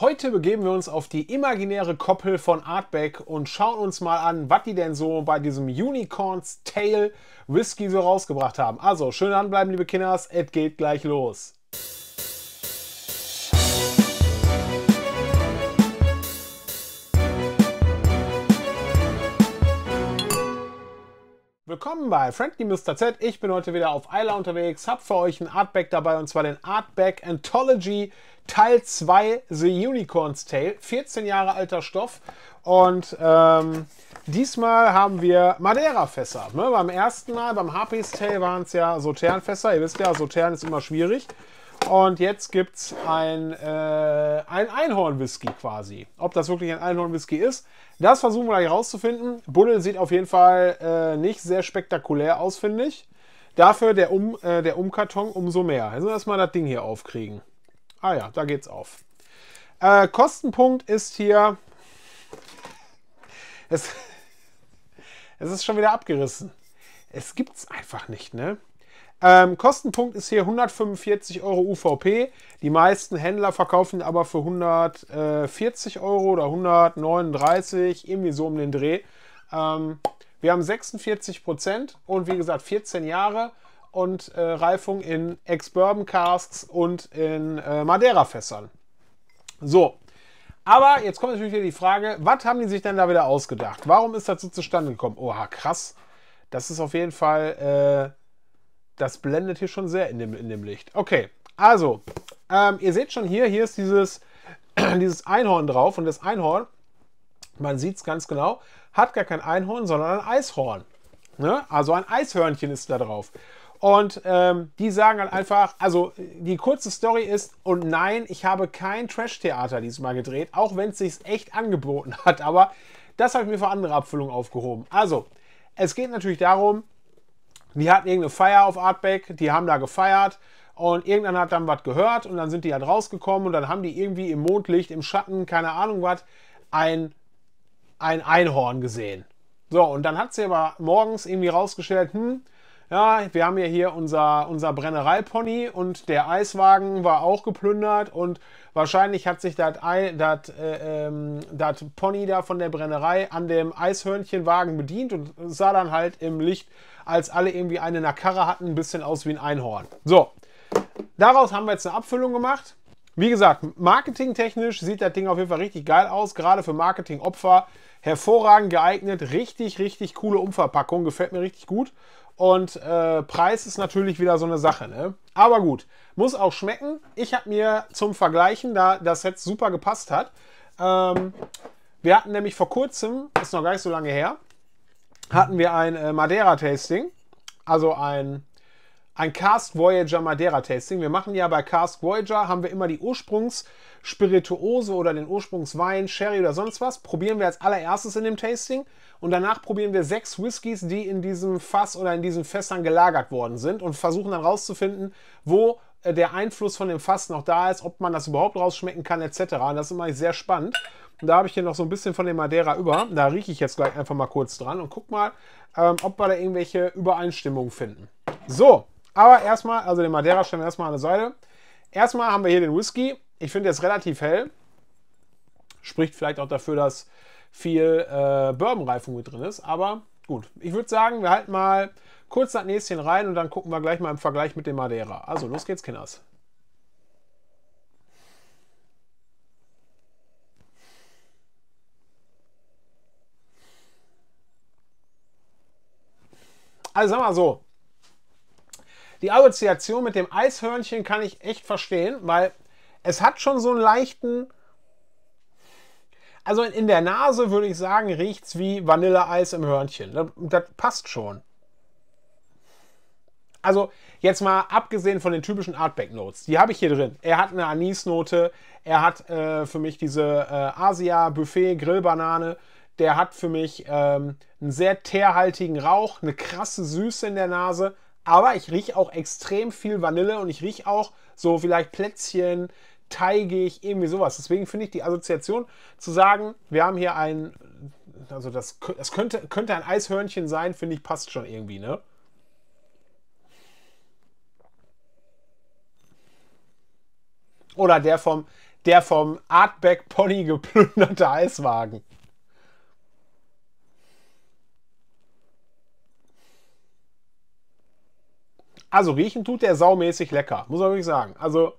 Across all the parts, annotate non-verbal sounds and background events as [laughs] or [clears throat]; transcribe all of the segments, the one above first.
Heute begeben wir uns auf die imaginäre Koppel von Artback und schauen uns mal an, was die denn so bei diesem Unicorns Tail Whisky so rausgebracht haben. Also schön anbleiben, liebe Kinders, es geht gleich los. Willkommen bei Friendly Mr. Z. Ich bin heute wieder auf Eila unterwegs, hab für euch einen Artback dabei und zwar den Artback Anthology Teil 2 The Unicorn's Tale. 14 Jahre alter Stoff. Und ähm, diesmal haben wir Madeira-Fässer. Ne? Beim ersten Mal, beim Harpy's Tale, waren es ja Sotern-Fässer. Ihr wisst ja, Sotern ist immer schwierig. Und jetzt gibt es ein, äh, ein Einhorn-Whisky quasi. Ob das wirklich ein Einhorn-Whisky ist, das versuchen wir gleich rauszufinden. Buddel sieht auf jeden Fall äh, nicht sehr spektakulär aus, finde ich. Dafür der, um, äh, der Umkarton umso mehr. Also erstmal das Ding hier aufkriegen. Ah ja, da geht's auf. Äh, Kostenpunkt ist hier. Es, [laughs] es ist schon wieder abgerissen. Es gibt's einfach nicht, ne? Ähm, Kostenpunkt ist hier 145 Euro UVP. Die meisten Händler verkaufen aber für 140 Euro oder 139, irgendwie so um den Dreh. Ähm, wir haben 46 Prozent und wie gesagt 14 Jahre und äh, Reifung in Ex-Bourbon-Casks und in äh, Madeira-Fässern. So, aber jetzt kommt natürlich wieder die Frage, was haben die sich denn da wieder ausgedacht? Warum ist das so zustande gekommen? Oha, krass. Das ist auf jeden Fall, äh, das blendet hier schon sehr in dem, in dem Licht. Okay, also, ähm, ihr seht schon hier, hier ist dieses, [clears throat] dieses Einhorn drauf und das Einhorn, man sieht es ganz genau, hat gar kein Einhorn, sondern ein Eishorn. Ne? Also ein Eishörnchen ist da drauf. Und ähm, die sagen dann einfach, also die kurze Story ist, und nein, ich habe kein Trash-Theater diesmal gedreht, auch wenn es sich echt angeboten [laughs] hat, aber das habe ich mir für andere Abfüllungen aufgehoben. Also, es geht natürlich darum, die hatten irgendeine Feier auf Artback, die haben da gefeiert und irgendeiner hat dann was gehört und dann sind die halt rausgekommen und dann haben die irgendwie im Mondlicht, im Schatten, keine Ahnung was, ein, ein Einhorn gesehen. So, und dann hat sie aber morgens irgendwie rausgestellt, hm, ja, wir haben ja hier unser, unser Brennereipony und der Eiswagen war auch geplündert und wahrscheinlich hat sich das äh, ähm, Pony da von der Brennerei an dem Eishörnchenwagen bedient und sah dann halt im Licht, als alle irgendwie eine Nakarre hatten, ein bisschen aus wie ein Einhorn. So, daraus haben wir jetzt eine Abfüllung gemacht. Wie gesagt, marketingtechnisch sieht das Ding auf jeden Fall richtig geil aus, gerade für Marketingopfer. Hervorragend geeignet, richtig, richtig coole Umverpackung, gefällt mir richtig gut. Und äh, Preis ist natürlich wieder so eine Sache. Ne? Aber gut, muss auch schmecken. Ich habe mir zum Vergleichen, da das Set super gepasst hat, ähm, wir hatten nämlich vor kurzem, ist noch gar nicht so lange her, hatten wir ein äh, Madeira-Tasting. Also ein ein Cast Voyager Madeira Tasting. Wir machen ja bei Cast Voyager, haben wir immer die Ursprungsspirituose oder den Ursprungswein, Sherry oder sonst was. Probieren wir als allererstes in dem Tasting und danach probieren wir sechs Whiskys, die in diesem Fass oder in diesen Fässern gelagert worden sind und versuchen dann rauszufinden, wo äh, der Einfluss von dem Fass noch da ist, ob man das überhaupt rausschmecken kann etc. Und das ist immer sehr spannend. Und da habe ich hier noch so ein bisschen von dem Madeira über. Da rieche ich jetzt gleich einfach mal kurz dran und guck mal, ähm, ob wir da irgendwelche Übereinstimmungen finden. So, aber erstmal, also den Madeira stellen wir erstmal an die Seite. Erstmal haben wir hier den Whisky. Ich finde, der ist relativ hell. Spricht vielleicht auch dafür, dass viel äh, bourbon mit drin ist. Aber gut, ich würde sagen, wir halten mal kurz das Näschen rein und dann gucken wir gleich mal im Vergleich mit dem Madeira. Also los geht's, Kinders. Also sag mal so, die Assoziation mit dem Eishörnchen kann ich echt verstehen, weil es hat schon so einen leichten. Also in der Nase würde ich sagen, riecht es wie Vanilleeis im Hörnchen. Das, das passt schon. Also jetzt mal abgesehen von den typischen Artback-Notes, die habe ich hier drin. Er hat eine Anisnote, er hat äh, für mich diese äh, Asia-Buffet-Grillbanane, der hat für mich ähm, einen sehr teerhaltigen Rauch, eine krasse Süße in der Nase aber ich rieche auch extrem viel Vanille und ich rieche auch so vielleicht Plätzchen, teigig, irgendwie sowas. Deswegen finde ich die Assoziation zu sagen, wir haben hier ein, also das, das könnte, könnte ein Eishörnchen sein, finde ich, passt schon irgendwie, ne? Oder der vom, der vom Artback Pony geplünderte Eiswagen. Also riechen tut der saumäßig lecker, muss man wirklich sagen. Also,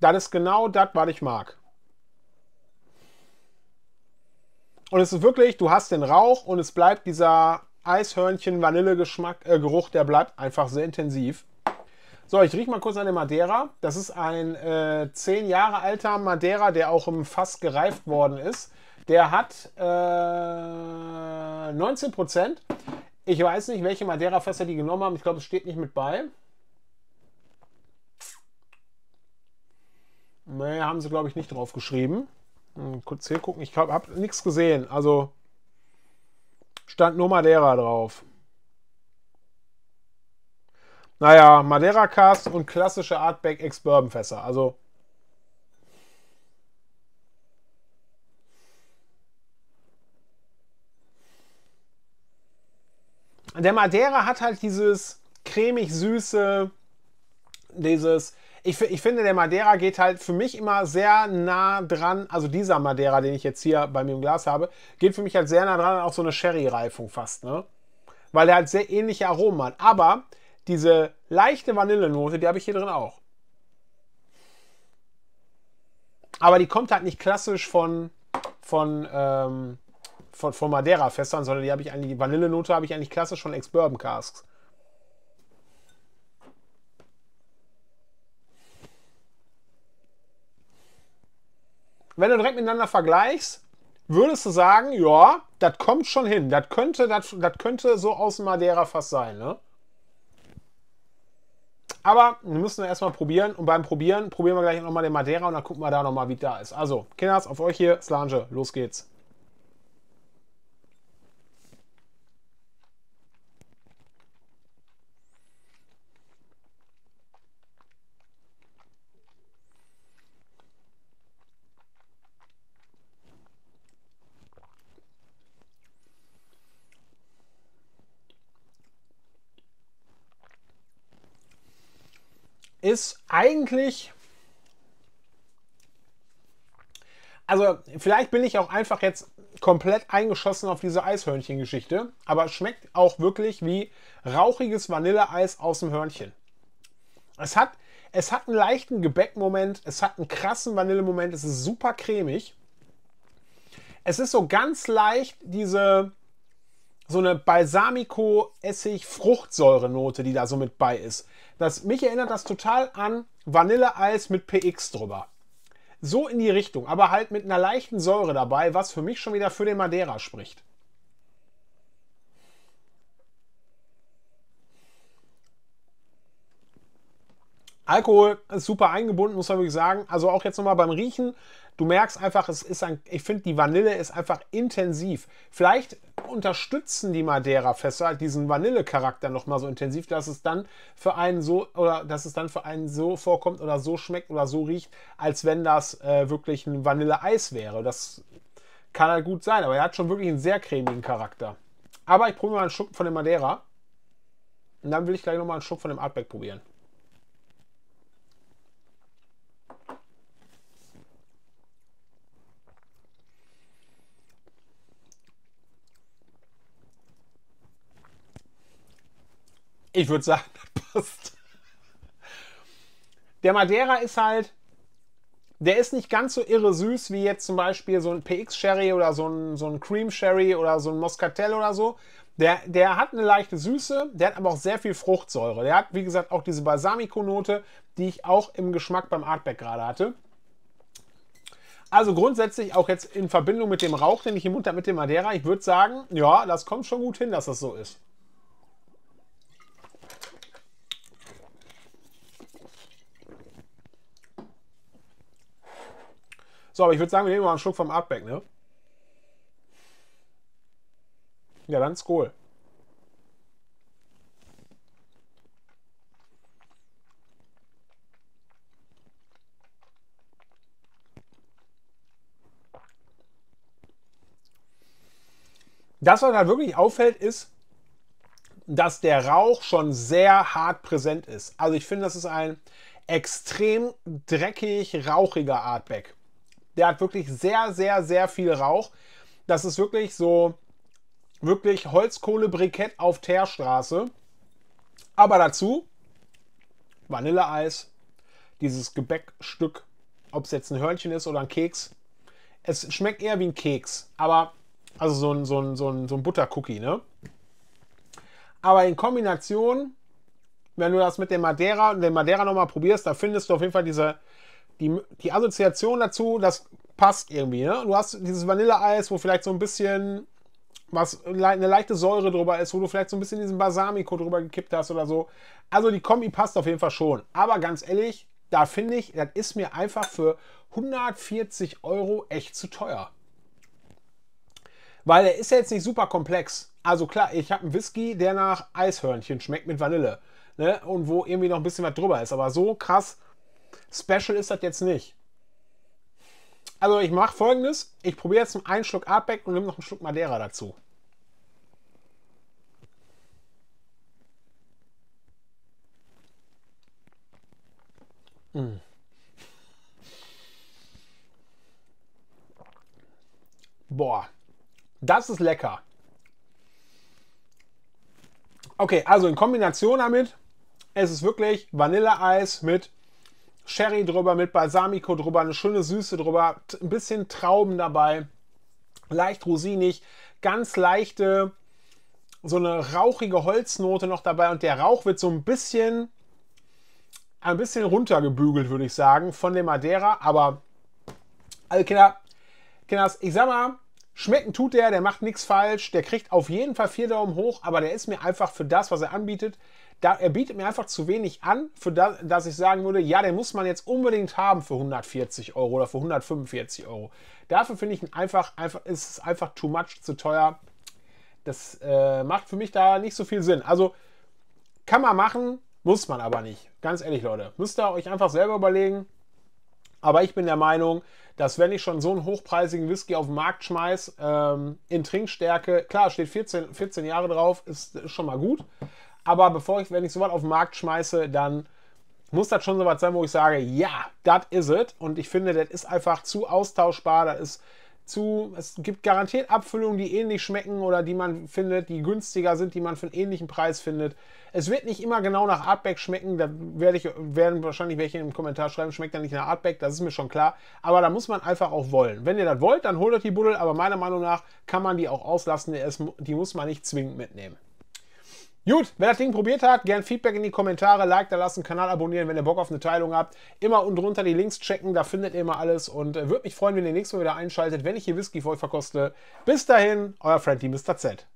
das ist genau das, was ich mag. Und es ist wirklich, du hast den Rauch und es bleibt dieser Eishörnchen-Vanille-Geruch, äh, der bleibt einfach sehr intensiv. So, ich rieche mal kurz an den Madeira. Das ist ein äh, 10 Jahre alter Madeira, der auch im Fass gereift worden ist. Der hat äh, 19 Prozent. Ich weiß nicht, welche Madeira-Fässer die genommen haben. Ich glaube, es steht nicht mit bei. Nee, haben sie, glaube ich, nicht drauf geschrieben. Hm, kurz hier gucken. Ich habe nichts gesehen. Also stand nur Madeira drauf. Naja, Madeira Cast und klassische Artback Ex-Bourbon-Fässer. Also der Madeira hat halt dieses cremig-süße, dieses. Ich, ich finde, der Madeira geht halt für mich immer sehr nah dran, also dieser Madeira, den ich jetzt hier bei mir im Glas habe, geht für mich halt sehr nah dran auch so eine Sherry-Reifung fast, ne? Weil er halt sehr ähnliche Aromen hat. Aber diese leichte Vanillenote, die habe ich hier drin auch. Aber die kommt halt nicht klassisch von, von ähm, von, von Madeira-Fässern, sondern die habe ich eigentlich, die Vanillenote habe ich eigentlich klassisch von Ex-Bourbon-Casks. Wenn du direkt miteinander vergleichst, würdest du sagen, ja, das kommt schon hin. Das könnte, könnte so aus dem madeira fast sein, ne? Aber wir müssen erstmal probieren und beim Probieren probieren wir gleich nochmal den Madeira und dann gucken wir da nochmal, wie da ist. Also, Kinders, auf euch hier, Slange, los geht's. ist eigentlich. Also, vielleicht bin ich auch einfach jetzt komplett eingeschossen auf diese Eishörnchen-Geschichte, aber es schmeckt auch wirklich wie rauchiges Vanilleeis aus dem Hörnchen. Es hat, es hat einen leichten Gebäckmoment, es hat einen krassen Vanillemoment, es ist super cremig. Es ist so ganz leicht diese, so eine balsamico essig fruchtsäurenote die da so mit bei ist. Das, mich erinnert das total an Vanilleeis mit PX drüber. So in die Richtung, aber halt mit einer leichten Säure dabei, was für mich schon wieder für den Madeira spricht. Alkohol ist super eingebunden, muss man wirklich sagen. Also auch jetzt nochmal beim Riechen. Du merkst einfach, es ist ein, ich finde, die Vanille ist einfach intensiv. Vielleicht unterstützen die Madeira-Fässer diesen Vanille-Charakter nochmal so intensiv, dass es dann für einen so oder dass es dann für einen so vorkommt oder so schmeckt oder so riecht, als wenn das äh, wirklich ein Vanille-Eis wäre. Das kann halt gut sein, aber er hat schon wirklich einen sehr cremigen Charakter. Aber ich probiere mal einen Schluck von dem Madeira. Und dann will ich gleich nochmal einen Schluck von dem Artback probieren. Ich würde sagen, [laughs] das passt. Der Madeira ist halt, der ist nicht ganz so irre süß wie jetzt zum Beispiel so ein PX-Sherry oder so ein, so ein Cream-Sherry oder so ein Moscatel oder so. Der, der hat eine leichte Süße, der hat aber auch sehr viel Fruchtsäure. Der hat, wie gesagt, auch diese Balsamico-Note, die ich auch im Geschmack beim Artback gerade hatte. Also grundsätzlich auch jetzt in Verbindung mit dem Rauch, den ich im Mund habe mit dem Madeira, ich würde sagen, ja, das kommt schon gut hin, dass das so ist. So, aber ich würde sagen, wir nehmen mal einen Schluck vom Artback, ne? Ja, dann Skol. Das, was da halt wirklich auffällt, ist, dass der Rauch schon sehr hart präsent ist. Also ich finde, das ist ein extrem dreckig rauchiger Artback. Der hat wirklich sehr, sehr, sehr viel Rauch. Das ist wirklich so, wirklich holzkohle Holzkohlebrikett auf Teerstraße. Aber dazu Vanilleeis, dieses Gebäckstück, ob es jetzt ein Hörnchen ist oder ein Keks. Es schmeckt eher wie ein Keks, aber also so ein, so ein, so ein, so ein Buttercookie, ne? Aber in Kombination, wenn du das mit dem Madeira und dem Madeira nochmal probierst, da findest du auf jeden Fall diese, die, die Assoziation dazu, das passt irgendwie. Ne? Du hast dieses Vanilleeis, wo vielleicht so ein bisschen was eine leichte Säure drüber ist, wo du vielleicht so ein bisschen diesen Balsamico drüber gekippt hast oder so. Also die Kombi passt auf jeden Fall schon. Aber ganz ehrlich, da finde ich, das ist mir einfach für 140 Euro echt zu teuer. Weil er ist ja jetzt nicht super komplex. Also klar, ich habe einen Whisky, der nach Eishörnchen schmeckt mit Vanille. Ne? Und wo irgendwie noch ein bisschen was drüber ist. Aber so krass Special ist das jetzt nicht. Also ich mache folgendes. Ich probiere jetzt einen Schluck Artback und nehme noch einen Schluck Madeira dazu. Mm. Boah, das ist lecker. Okay, also in Kombination damit, es ist wirklich Vanilleeis mit Sherry drüber, mit Balsamico drüber, eine schöne Süße drüber, ein bisschen Trauben dabei, leicht rosinig, ganz leichte, so eine rauchige Holznote noch dabei und der Rauch wird so ein bisschen, ein bisschen runtergebügelt, würde ich sagen, von dem Madeira. Aber, also Kinder, Kinders, ich sag mal, Schmecken tut der, der macht nichts falsch, der kriegt auf jeden Fall vier Daumen hoch, aber der ist mir einfach für das, was er anbietet, da, er bietet mir einfach zu wenig an, für das, dass ich sagen würde, ja, den muss man jetzt unbedingt haben für 140 Euro oder für 145 Euro. Dafür finde ich ihn einfach, einfach, ist es einfach too much, zu teuer. Das äh, macht für mich da nicht so viel Sinn. Also kann man machen, muss man aber nicht. Ganz ehrlich, Leute, müsst ihr euch einfach selber überlegen. Aber ich bin der Meinung, dass wenn ich schon so einen hochpreisigen Whisky auf den Markt schmeiß, ähm, in Trinkstärke, klar, steht 14, 14 Jahre drauf, ist, ist schon mal gut. Aber bevor ich, wenn ich sowas auf den Markt schmeiße, dann muss das schon so was sein, wo ich sage, ja, das is ist es. Und ich finde, das ist einfach zu austauschbar. Das ist zu, es gibt garantiert Abfüllungen, die ähnlich schmecken oder die man findet, die günstiger sind, die man für einen ähnlichen Preis findet. Es wird nicht immer genau nach Artback schmecken, da werde ich, werden wahrscheinlich welche im Kommentar schreiben, schmeckt ja nicht nach Artback, das ist mir schon klar, aber da muss man einfach auch wollen. Wenn ihr das wollt, dann holt euch die Buddel, aber meiner Meinung nach kann man die auch auslassen, die muss man nicht zwingend mitnehmen. Gut, wer das Ding probiert hat, gern Feedback in die Kommentare, Like da lassen, Kanal abonnieren, wenn ihr Bock auf eine Teilung habt. Immer unten drunter die Links checken, da findet ihr immer alles. Und äh, würde mich freuen, wenn ihr nächstes Mal wieder einschaltet, wenn ich hier Whisky voll euch verkoste. Bis dahin, euer Friendly Mr. Z.